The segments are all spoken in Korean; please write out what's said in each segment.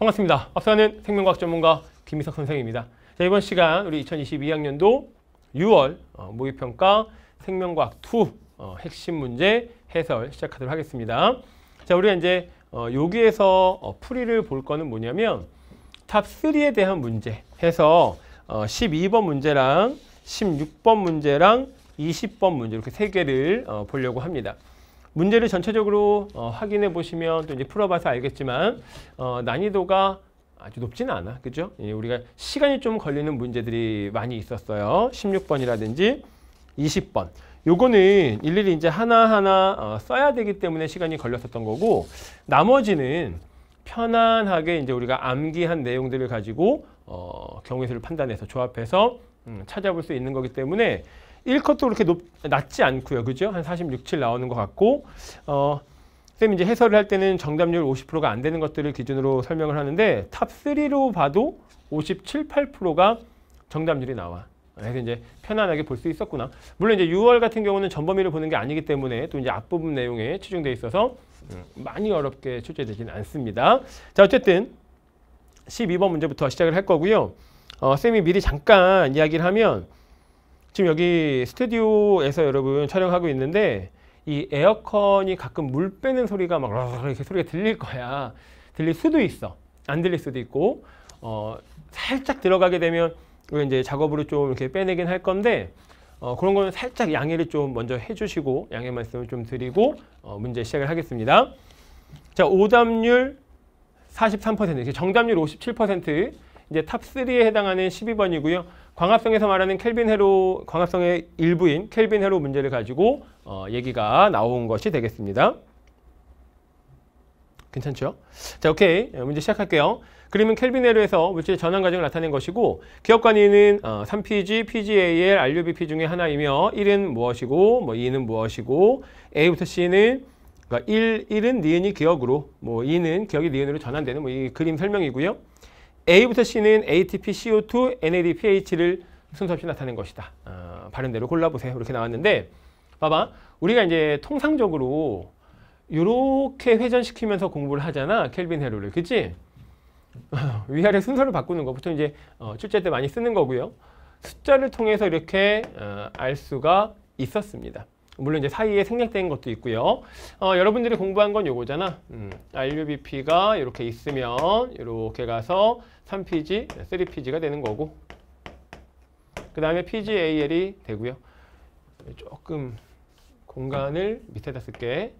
반갑습니다. 앞서는 생명과학 전문가 김희석 선생입니다. 자, 이번 시간 우리 2022학년도 6월 어, 모의평가 생명과학2 어, 핵심 문제 해설 시작하도록 하겠습니다. 자, 우리가 이제 어, 여기에서 어, 풀이를 볼 거는 뭐냐면 탑3에 대한 문제 해서 어, 12번 문제랑 16번 문제랑 20번 문제 이렇게 세 개를 어, 보려고 합니다. 문제를 전체적으로 어, 확인해 보시면 또 이제 풀어봐서 알겠지만 어, 난이도가 아주 높지는 않아. 그죠? 예, 우리가 시간이 좀 걸리는 문제들이 많이 있었어요. 16번이라든지 20번. 요거는 일일이 이제 하나하나 어, 써야 되기 때문에 시간이 걸렸었던 거고 나머지는 편안하게 이제 우리가 암기한 내용들을 가지고 어, 경우의 수를 판단해서 조합해서 음, 찾아볼 수 있는 거기 때문에 1컷도 그렇게 높, 낮지 않고요. 그죠? 한 46, 7 나오는 것 같고 어, 쌤 이제 해설을 할 때는 정답률 50%가 안 되는 것들을 기준으로 설명을 하는데 탑3로 봐도 57, 8%가 정답률이 나와. 그래서 이제 편안하게 볼 수 있었구나. 물론 이제 6월 같은 경우는 전범위를 보는 게 아니기 때문에 또 이제 앞부분 내용에 치중돼 있어서 음, 많이 어렵게 출제되지는 않습니다. 자 어쨌든 12번 문제부터 시작을 할 거고요. 어, 쌤이 미리 잠깐 이야기를 하면 지금 여기 스튜디오에서 여러분 촬영하고 있는데 이 에어컨이 가끔 물 빼는 소리가 막 이렇게 소리가 들릴 거야. 들릴 수도 있어. 안 들릴 수도 있고 어, 살짝 들어가게 되면 이제 작업으로 좀 이렇게 빼내긴 할 건데 어, 그런 거는 살짝 양해를 좀 먼저 해주시고 양해 말씀을 좀 드리고 어, 문제 시작을 하겠습니다. 자, 오답률 43%, 정답률 57%, 이제 탑3에 해당하는 12번이고요. 광합성에서 말하는 켈빈 헤로 광합성의 일부인 켈빈 헤로 문제를 가지고 어, 얘기가 나온 것이 되겠습니다. 괜찮죠? 자, 오케이. 문제 시작할게요. 그림은 켈빈 헤로에서 물질의 전환 과정을 나타낸 것이고 기억 관위는 어, 3PG, PGAL, RUBP 중에 하나이며 1은 무엇이고 뭐 2는 무엇이고 A부터 C는 그러니까 1, 1은 니은이 기억으로 뭐 2는 기억이 니은으로 전환되는 뭐 이 그림 설명이고요. A부터 C는 ATP, CO2, NAD, pH를 순서 없이 나타낸 것이다. 어, 발음대로 골라보세요. 이렇게 나왔는데 봐봐. 우리가 이제 통상적으로 이렇게 회전시키면서 공부를 하잖아. 켈빈 헤로를. 그치? 위아래 순서를 바꾸는 거 보통 이제 어, 출제 때 많이 쓰는 거고요. 숫자를 통해서 이렇게 어, 알 수가 있었습니다. 물론 이제 사이에 생략된 것도 있고요. 어, 여러분들이 공부한 건 요거잖아. 음, RUBP가 이렇게 있으면 이렇게 가서 3PG, 3PG가 되는 거고 그 다음에 PGAL이 되고요. 조금 공간을 밑에다 쓸게.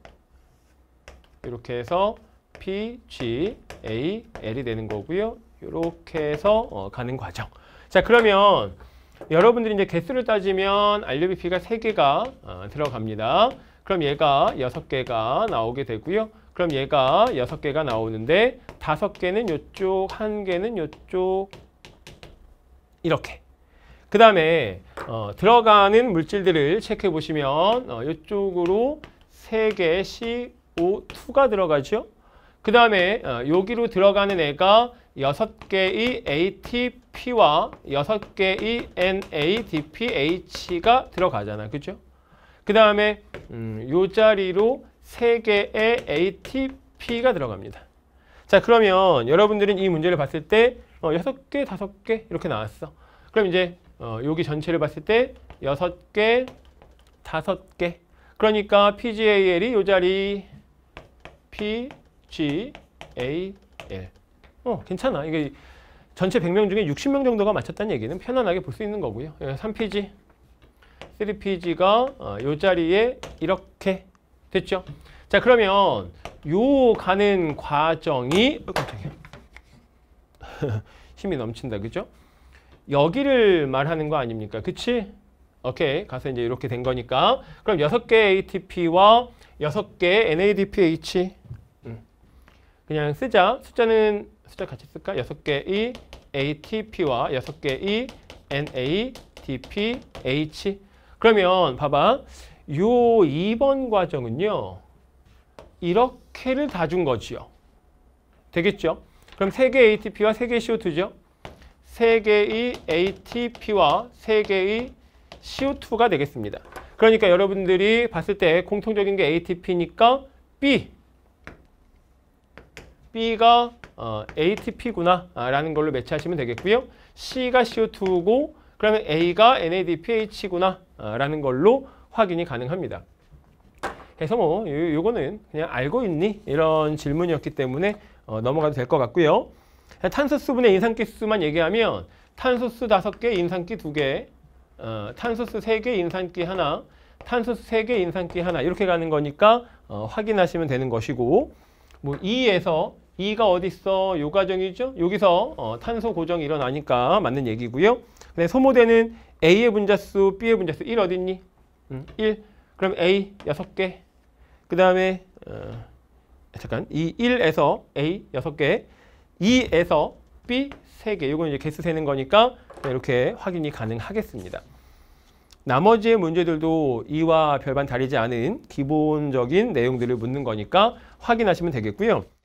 이렇게 해서 PGAL이 되는 거고요. 이렇게 해서 어, 가는 과정. 자 그러면 여러분들이 이제 개수를 따지면 RUBP가 3개가 어, 들어갑니다. 그럼 얘가 6개가 나오게 되고요. 그럼 얘가 6개가 나오는데 5개는 이쪽, 1개는 이쪽 이렇게 그 다음에 어, 들어가는 물질들을 체크해 보시면 어, 이쪽으로 3개 CO2가 들어가죠. 그 다음에 어, 여기로 들어가는 애가 6개의 ATP와 6개의 NADPH가 들어가잖아. 그죠? 그 다음에 음, 자리로 3개의 ATP가 들어갑니다. 자 그러면 여러분들은 이 문제를 봤을 때 어, 6개, 5개 이렇게 나왔어. 그럼 이제 어, 여기 전체를 봤을 때 6개, 5개 그러니까 PGAL이 요 자리 P G, A, L. 어, 괜찮아. 이게 전체 100명 중에 60명 정도가 맞췄다는 얘기는 편안하게 볼 수 있는 거고요. 3페이지, 3페이지가 이 자리에 이렇게 됐죠. 자, 그러면 요 가는 과정이 어, 깜짝이야. 힘이 넘친다, 그죠? 여기를 말하는 거 아닙니까? 그치? 오케이. 가서 이제 이렇게 된 거니까. 그럼 6개의 ATP와 6개의 NADPH 그냥 쓰자. 숫자는 숫자 같이 쓸까? 6개의 ATP와 6개의 NADPH. 그러면 봐봐. 요 2번 과정은요. 이렇게를 다 준 거지요. 되겠죠? 그럼 3개의 ATP와 3개의 CO2죠? 3개의 ATP와 3개의 CO2가 되겠습니다. 그러니까 여러분들이 봤을 때 공통적인 게 ATP니까 B B가 어, ATP구나 아, 라는 걸로 매치하시면 되겠고요. C가 CO2고 그러면 A가 NADPH구나 아, 라는 걸로 확인이 가능합니다. 그래서 뭐이거는 그냥 알고 있니? 이런 질문이었기 때문에 어, 넘어가도 될 것 같고요. 탄소 수분의 인산기 수만 얘기하면 탄소수 5섯개 인산기 2개 어, 탄소수 3개 인산기 하나 탄소수 3개 인산기 하나 이렇게 가는 거니까 어, 확인하시면 되는 것이고 뭐 2에서 이가 어딨어요 과정이죠. 여기서 어, 탄소 고정이 일어나니까 맞는 얘기고요. 근데 소모되는 A의 분자수, B의 분자수 1어딨니 음, 1. 그럼 A 6개. 그 다음에 어, 잠깐 이 1에서 A 6개, 2에서 B 3개. 이건 이제 개수 세는 거니까 이렇게 확인이 가능하겠습니다. 나머지의 문제들도 이와 별반 다르지 않은 기본적인 내용들을 묻는 거니까 확인하시면 되겠고요.